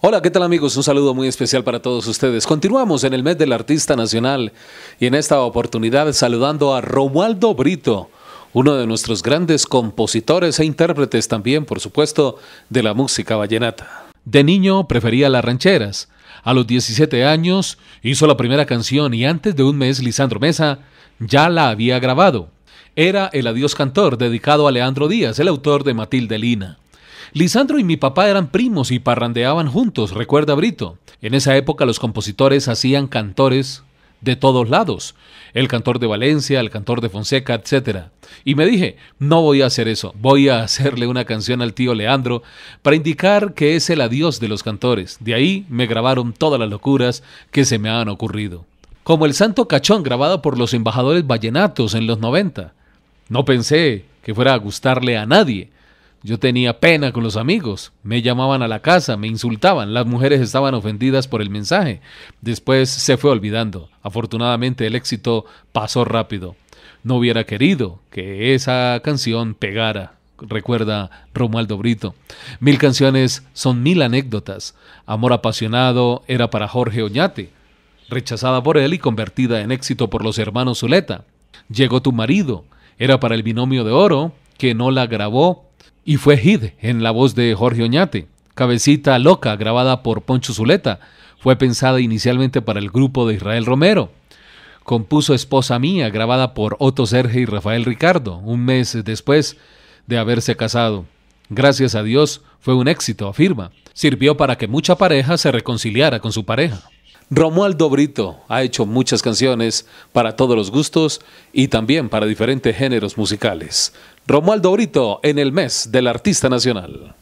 Hola, ¿qué tal amigos? Un saludo muy especial para todos ustedes. Continuamos en el mes del Artista Nacional y en esta oportunidad saludando a Romualdo Brito, uno de nuestros grandes compositores e intérpretes también, por supuesto, de la música vallenata. De niño prefería las rancheras. A los 17 años hizo la primera canción y antes de un mes Lisandro Mesa ya la había grabado. Era El Adiós Cantor, dedicado a Leandro Díaz, el autor de Matilde Lina. Lisandro y mi papá eran primos y parrandeaban juntos, recuerda Brito. En esa época los compositores hacían cantores de todos lados, el cantor de Valencia, el cantor de Fonseca, etc. Y me dije, no voy a hacer eso, voy a hacerle una canción al tío Leandro para indicar que es el adiós de los cantores. De ahí me grabaron todas las locuras que se me han ocurrido. Como el Santo Cachón grabado por los embajadores vallenatos en los 90. No pensé que fuera a gustarle a nadie, yo tenía pena con los amigos, me llamaban a la casa, me insultaban, las mujeres estaban ofendidas por el mensaje. Después se fue olvidando. Afortunadamente el éxito pasó rápido. No hubiera querido que esa canción pegara, recuerda Romualdo Brito. Mil canciones son mil anécdotas. Amor apasionado era para Jorge Oñate, rechazada por él y convertida en éxito por los hermanos Zuleta. Llegó tu marido, era para el binomio de oro, que no la grabó y fue Hid en la voz de Jorge Oñate. Cabecita Loca, grabada por Poncho Zuleta, fue pensada inicialmente para el grupo de Israel Romero. Compuso Esposa Mía, grabada por Otto Serge y Rafael Ricardo, un mes después de haberse casado. Gracias a Dios fue un éxito, afirma. Sirvió para que mucha pareja se reconciliara con su pareja. Romualdo Brito ha hecho muchas canciones para todos los gustos y también para diferentes géneros musicales. Romualdo Brito en el mes del artista nacional.